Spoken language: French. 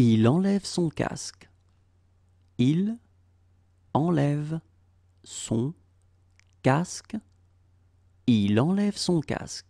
Il enlève son casque. Il enlève son casque. Il enlève son casque.